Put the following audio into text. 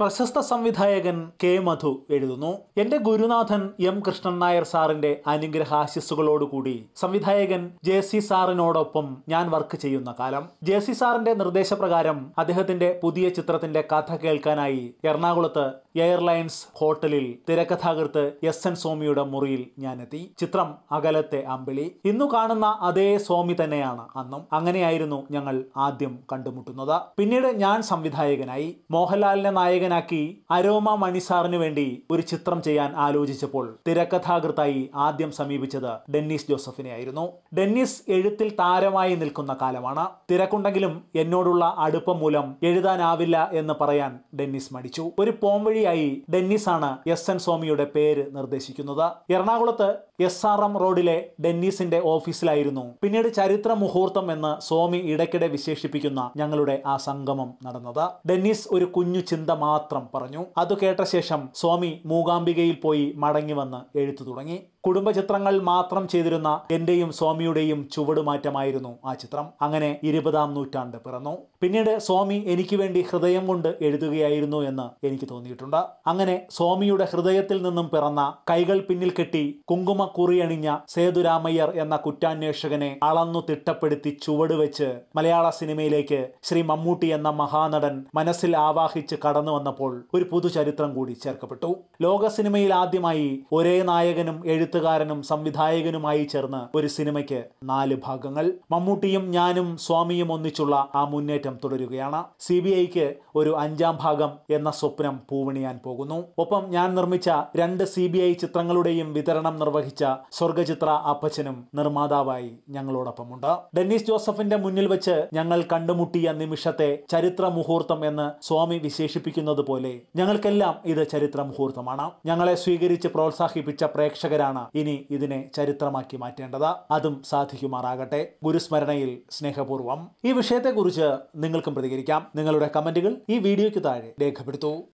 പ്രശസ്ത സംവിധായകൻ കെ മധു എഴുതുന്നു എന്റെ ഗുരുനാഥൻ എം കൃഷ്ണൻ നായർ സാറിന്റെ അനുഗ്രഹാശിസ്സുകളോടുകൂടി സംവിധായകൻ ജെ സി സാറിനോടൊപ്പം ഞാൻ വർക്ക് ചെയ്യുന്ന കാലം ജെ സി സാറിന്റെ നിർദ്ദേശപ്രകാരം അദ്ദേഹത്തിന്റെ പുതിയ ചിത്രത്തിന്റെ കഥ കേൾക്കാനായി എറണാകുളത്ത് എയർലൈൻസ് ഹോട്ടലിൽ തിരക്കഥാകൃത്ത് എസ് എൻ സ്വാമിയുടെ മുറിയിൽ ഞാനെത്തി ചിത്രം അകലത്തെ അമ്പിളി ഇന്നു കാണുന്ന അതേ സ്വാമി തന്നെയാണ് അന്നും അങ്ങനെയായിരുന്നു ഞങ്ങൾ ആദ്യം കണ്ടുമുട്ടുന്നത് പിന്നീട് ഞാൻ സംവിധായകനായി മോഹൻലാലിന്റെ നായകൻ നായകനാക്കി അരോമ മണിസാറിന് വേണ്ടി ഒരു ചിത്രം ചെയ്യാൻ ആലോചിച്ചപ്പോൾ തിരക്കഥാകൃത്തായി ആദ്യം സമീപിച്ചത് ഡെന്നീസ് ജോസഫിനെ ആയിരുന്നു ഡെന്നീസ് എഴുത്തിൽ താരമായി നിൽക്കുന്ന കാലമാണ് തിരക്കുണ്ടെങ്കിലും എന്നോടുള്ള അടുപ്പം മൂലം എഴുതാനാവില്ല എന്ന് പറയാൻ ഡെന്നീസ് മടിച്ചു ഒരു പോം വഴിയായി ഡെന്നീസ് ആണ് എസ് എൻ സ്വാമിയുടെ പേര് നിർദ്ദേശിക്കുന്നത് എറണാകുളത്ത് എസ് ആർ എം റോഡിലെ ഡെന്നീസിന്റെ ഓഫീസിലായിരുന്നു പിന്നീട് ചരിത്ര മുഹൂർത്തം എന്ന് സ്വാമി ഇടയ്ക്കിടെ വിശേഷിപ്പിക്കുന്ന ഞങ്ങളുടെ ആ സംഗമം നടന്നത് ഡെന്നീസ് ഒരു കുഞ്ഞു ചിന്ത മാത്രം മാത്രം പറഞ്ഞു അത് കേട്ട ശേഷം സ്വാമി മൂകാംബികയിൽ പോയി മടങ്ങി വന്ന് എഴുത്തു തുടങ്ങി കുടുംബചിത്രങ്ങൾ മാത്രം ചെയ്തിരുന്ന എന്റെയും സ്വാമിയുടെയും ചുവടുമാറ്റമായിരുന്നു ആ ചിത്രം അങ്ങനെ ഇരുപതാം നൂറ്റാണ്ട് പിറന്നു പിന്നീട് സ്വാമി എനിക്ക് വേണ്ടി ഹൃദയം കൊണ്ട് എഴുതുകയായിരുന്നു എന്ന് എനിക്ക് തോന്നിയിട്ടുണ്ട് അങ്ങനെ സ്വാമിയുടെ ഹൃദയത്തിൽ നിന്നും പിറന്ന കൈകൾ പിന്നിൽ കെട്ടി കുങ്കുമ കുറിയണിഞ്ഞ സേതുരാമയ്യർ എന്ന കുറ്റാന്വേഷകനെ അളന്നു തിട്ടപ്പെടുത്തി ചുവട് വെച്ച് മലയാള സിനിമയിലേക്ക് ശ്രീ മമ്മൂട്ടി എന്ന മഹാനടൻ മനസ്സിൽ ആവാഹിച്ച് കടന്നു വന്ന വന്നപ്പോൾ ഒരു പുതു ചരിത്രം കൂടി ചേർക്കപ്പെട്ടു ലോക സിനിമയിൽ ആദ്യമായി ഒരേ നായകനും എഴുത്തുകാരനും സംവിധായകനുമായി ചേർന്ന് ഒരു സിനിമയ്ക്ക് നാല് ഭാഗങ്ങൾ മമ്മൂട്ടിയും ഞാനും സ്വാമിയും ഒന്നിച്ചുള്ള ആ മുന്നേറ്റം തുടരുകയാണ് സി ബി ഐക്ക് ഒരു അഞ്ചാം ഭാഗം എന്ന സ്വപ്നം പൂവണിയാൻ പോകുന്നു ഒപ്പം ഞാൻ നിർമ്മിച്ച രണ്ട് സി ബി ഐ ചിത്രങ്ങളുടെയും വിതരണം നിർവഹിച്ച സ്വർഗചിത്ര അപ്പച്ചനും നിർമ്മാതാവായി ഞങ്ങളോടൊപ്പമുണ്ട് ഡെന്നിസ് ജോസഫിന്റെ മുന്നിൽ വെച്ച് ഞങ്ങൾ കണ്ടുമുട്ടിയ നിമിഷത്തെ ചരിത്ര മുഹൂർത്തം എന്ന് സ്വാമി വിശേഷിപ്പിക്കുന്നത് പോലെ ഞങ്ങൾക്കെല്ലാം ഇത് ചരിത്ര മുഹൂർത്തമാണ് ഞങ്ങളെ സ്വീകരിച്ച് പ്രോത്സാഹിപ്പിച്ച പ്രേക്ഷകരാണ് ഇനി ഇതിനെ ചരിത്രമാക്കി മാറ്റേണ്ടത് അതും സാധിക്കുമാറാകട്ടെ ഗുരുസ്മരണയിൽ സ്നേഹപൂർവ്വം ഈ വിഷയത്തെക്കുറിച്ച് നിങ്ങൾക്കും പ്രതികരിക്കാം നിങ്ങളുടെ കമന്റുകൾ ഈ വീഡിയോയ്ക്ക് താഴെ രേഖപ്പെടുത്തൂ